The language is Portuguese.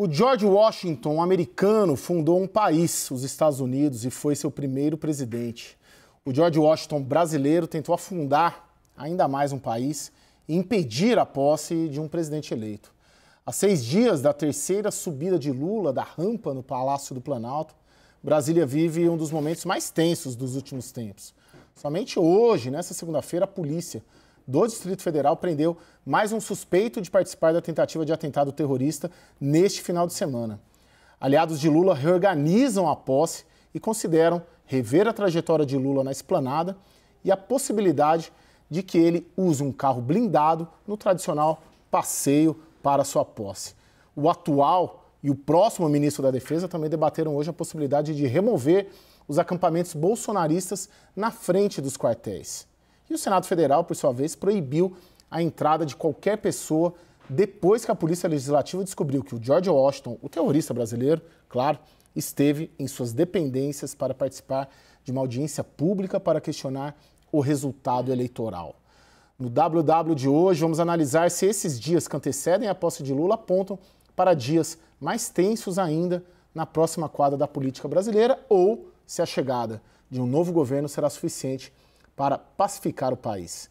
O George Washington, um americano, fundou um país, os Estados Unidos, e foi seu primeiro presidente. O George Washington, brasileiro, tentou afundar ainda mais um país e impedir a posse de um presidente eleito. A seis dias da terceira subida de Lula da rampa no Palácio do Planalto, Brasília vive um dos momentos mais tensos dos últimos tempos. Somente hoje, nessa segunda-feira, a polícia do Distrito Federal prendeu mais um suspeito de participar da tentativa de atentado terrorista neste final de semana. Aliados de Lula reorganizam a posse e consideram rever a trajetória de Lula na esplanada e a possibilidade de que ele use um carro blindado no tradicional passeio para sua posse. O atual e o próximo ministro da Defesa também debateram hoje a possibilidade de remover os acampamentos bolsonaristas na frente dos quartéis. E o Senado Federal, por sua vez, proibiu a entrada de qualquer pessoa depois que a Polícia Legislativa descobriu que o George Washington, o terrorista brasileiro, claro, esteve em suas dependências para participar de uma audiência pública para questionar o resultado eleitoral. No WW de hoje, vamos analisar se esses dias que antecedem a posse de Lula apontam para dias mais tensos ainda na próxima quadra da política brasileira ou se a chegada de um novo governo será suficiente para para pacificar o país.